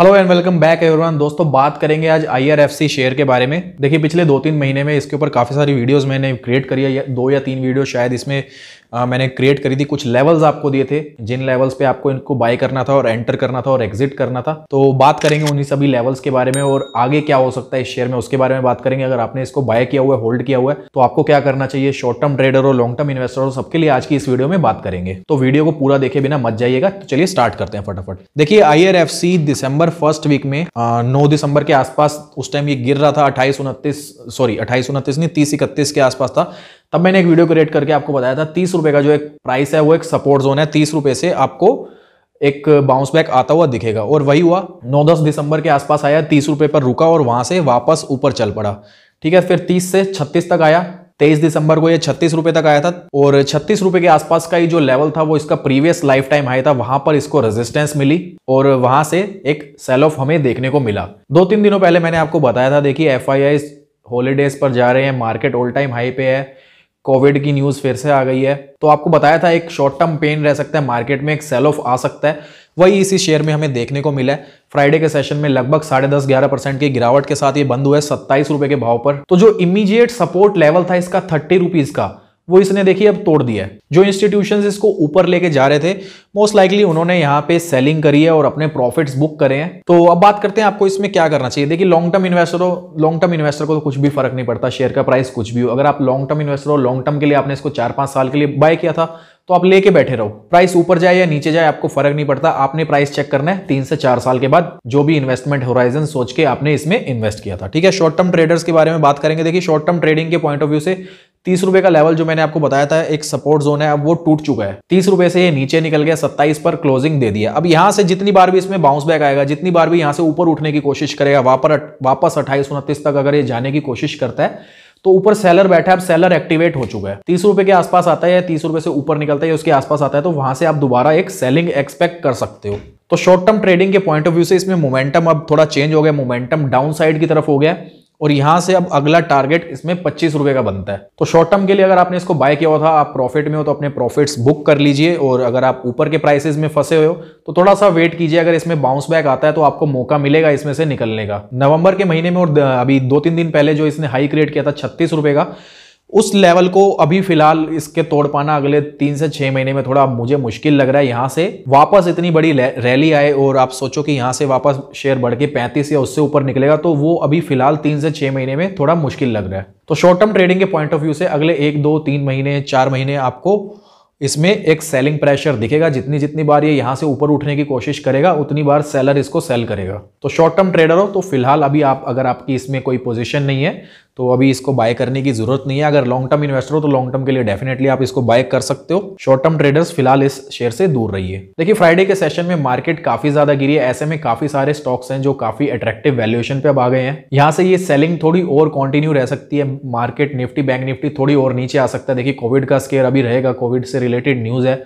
hello and welcome back everyone दोस्तों बात करेंगे आज आईआरएफसी शेयर के बारे में देखिए पिछले दो तीन महीने में इसके ऊपर काफ़ी सारी वीडियोस मैंने क्रिएट करी है दो या तीन वीडियो शायद इसमें आ, मैंने क्रिएट करी थी कुछ लेवल्स आपको दिए थे जिन लेवल्स पे आपको इनको बाय करना था और एंटर करना था और एग्जिट करना था तो बात करेंगे उन्हीं सभी लेवल्स के बारे में और आगे क्या हो सकता है इस शेयर में उसके बारे में बात करेंगे अगर आपने इसको बाय किया हुआ है होल्ड किया हुआ है तो आपको क्या करना चाहिए शॉर्ट टर्म ट्रेडर और लॉन्ग टर्म इन्वेस्टर और सबके लिए आज की इस वीडियो में बात करेंगे तो वीडियो को पूरा देखे बिना मत जाइएगा तो चलिए स्टार्ट करते हैं फटाफट देखिए आई दिसंबर फर्स्ट वीक में नौ दिसंबर के आसपास उस टाइम ये गिर रहा था अट्ठाईस उनतीस सॉरी अट्ठाईस उनतीस नहीं तीस इकतीस के आसपास था तब मैंने एक वीडियो क्रिएट करके आपको बताया था तीस रुपए का जो एक प्राइस है वो एक सपोर्ट जोन है तीस रुपए से आपको एक बाउंस बैक आता हुआ दिखेगा और वही हुआ नौ दस दिसंबर के आसपास आया तीस रुपए पर रुका और वहां से वापस ऊपर चल पड़ा ठीक है फिर तीस से छत्तीस तक आया तेईस दिसंबर को ये छत्तीस रुपए तक आया था और छत्तीस रुपए के आसपास का ही जो लेवल था वो इसका प्रीवियस लाइफ टाइम हाई था वहां पर इसको रेजिस्टेंस मिली और वहां से एक सेल ऑफ हमें देखने को मिला दो तीन दिनों पहले मैंने आपको बताया था देखिए एफ हॉलीडेज पर जा रहे हैं मार्केट ऑल टाइम हाई पे है कोविड की न्यूज़ फिर से आ गई है तो आपको बताया था एक शॉर्ट टर्म पेन रह सकता है मार्केट में एक सेल ऑफ आ सकता है वही इसी शेयर में हमें देखने को मिला है फ्राइडे के सेशन में लगभग साढ़े दस ग्यारह परसेंट की गिरावट के साथ ये बंद हुआ है सत्ताईस रुपए के भाव पर तो जो इमीडिएट सपोर्ट लेवल था इसका थर्टी रुपीज का वो इसने देखिए अब तोड़ दिया है जो इंस्टीट्यूशन इसको ऊपर लेके जा रहे थे मोस्ट लाइकली उन्होंने यहाँ पे सेलिंग करी है और अपने प्रॉफिट्स बुक करे हैं तो अब बात करते हैं आपको इसमें क्या करना चाहिए देखिए लॉन्ग टर्म इन्वेस्टर हो लॉन्ग टर्म इन्वेस्टर को तो कुछ भी फर्क नहीं पड़ता शेयर का प्राइस कुछ भी हो अगर आप लॉन्ग टर्म इन्वेस्टर हो लॉन्ग टर्म के लिए आपने इसको चार पांच साल के लिए बाय किया था तो आप लेके बैठे रहो प्राइस ऊपर जाए या नीचे जाए आपको फर्क नहीं पड़ता आपने प्राइस चेक करना है तीन से चार साल के बाद जो भी इन्वेस्टमेंट होराइजन सोच के आपने इसमें इन्वेस्ट किया था ठीक है शॉर्ट टर्म ट्रेडर्स के बारे में बात करेंगे देखिए शॉर्ट टर्म ट्रेडिंग के पॉइंट ऑफ व्यू से तीस रुपए का लेवल जो मैंने आपको बताया था एक सपोर्ट जोन है अब वो टूट चुका है तीस रुपए से ये नीचे निकल गया सत्ताईस पर क्लोजिंग दे दिया अब यहां से जितनी बार भी इसमें बाउंस बैक आएगा जितनी बार भी यहां से ऊपर उठने की कोशिश करेगा वापस अट्ठाईस उनतीस तक अगर ये जाने की कोशिश करता है तो ऊपर सेलर बैठा है अब सेलर एक्टिवेट हो चुका है तीस रुपए के आसपास आता है या तीस रुपए से ऊपर निकलता है उसके आसपास आता है तो वहां से आप दोबारा एक सेलिंग एक्सपेक्ट कर सकते हो तो शॉर्ट टर्म ट्रेडिंग के पॉइंट ऑफ व्यू से इसमें मोमेंटम अब थोड़ा चेंज हो गया मोमेंटम डाउन साइड की तरफ हो गया और यहां से अब अगला टारगेट इसमें पच्चीस रुपए का बनता है तो शॉर्ट टर्म के लिए अगर आपने इसको बाय किया हुआ था आप प्रॉफिट में हो तो अपने प्रॉफिट्स बुक कर लीजिए और अगर आप ऊपर के प्राइसेस में फंसे हुए हो तो थोड़ा सा वेट कीजिए अगर इसमें बाउंस बैक आता है तो आपको मौका मिलेगा इसमें से निकलने का नवंबर के महीने में और अभी दो तीन दिन पहले जो इसने हाई क्रिएट किया था छत्तीस का उस लेवल को अभी फिलहाल इसके तोड़ पाना अगले तीन से छह महीने में थोड़ा मुझे मुश्किल लग रहा है यहां से वापस इतनी बड़ी रैली आए और आप सोचो कि यहां से वापस शेयर बढ़ के पैंतीस या उससे ऊपर निकलेगा तो वो अभी फिलहाल तीन से छह महीने में थोड़ा मुश्किल लग रहा है तो शॉर्ट टर्म ट्रेडिंग के पॉइंट ऑफ व्यू से अगले एक दो तीन महीने चार महीने आपको इसमें एक सेलिंग प्रेशर दिखेगा जितनी जितनी बार ये यहां से ऊपर उठने की कोशिश करेगा उतनी बार सेलर इसको सेल करेगा तो शॉर्ट टर्म ट्रेडर हो तो फिलहाल अभी आप अगर आपकी इसमें कोई पोजीशन नहीं है तो अभी इसको बाय करने की जरूरत नहीं है अगर लॉन्ग टर्म इन्वेस्टर हो तो लॉन्ग टर्म के लिए डेफिनेटली आप इसको बाय कर सकते हो शॉर्ट टर्म ट्रेडर्स फिलहाल इस शेयर से दूर रहिए देखिए फ्राइडे के सेशन में मार्केट काफी ज्यादा गिरी है ऐसे में काफी सारे स्टॉक्स हैं जो काफी अट्रैक्टिव वैल्यूएशन पे अब आ गए हैं यहाँ से ये सेलिंग थोड़ी और कॉन्टिन्यू रह सकती है मार्केट निफ्टी बैंक निफ्टी थोड़ी और नीचे आ सकता है देखिए कोविड का स्केयर अभी रहेगा कोविड से रिलेटेड न्यूज है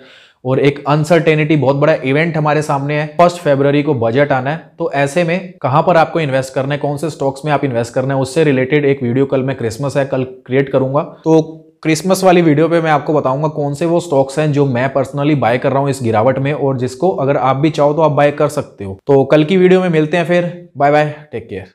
और एक अनसर्टेनिटी बहुत बड़ा इवेंट हमारे सामने है फर्स्ट फेब्रवरी को बजट आना है तो ऐसे में कहां पर आपको इन्वेस्ट करना है कौन से स्टॉक्स में आप इन्वेस्ट करना है उससे रिलेटेड एक वीडियो कल मैं क्रिसमस है कल क्रिएट करूंगा तो क्रिसमस वाली वीडियो पे मैं आपको बताऊंगा कौन से वो स्टॉक्स हैं जो मैं पर्सनली बाय कर रहा हूं इस गिरावट में और जिसको अगर आप भी चाहो तो आप बाय कर सकते हो तो कल की वीडियो में मिलते हैं फिर बाय बाय टेक केयर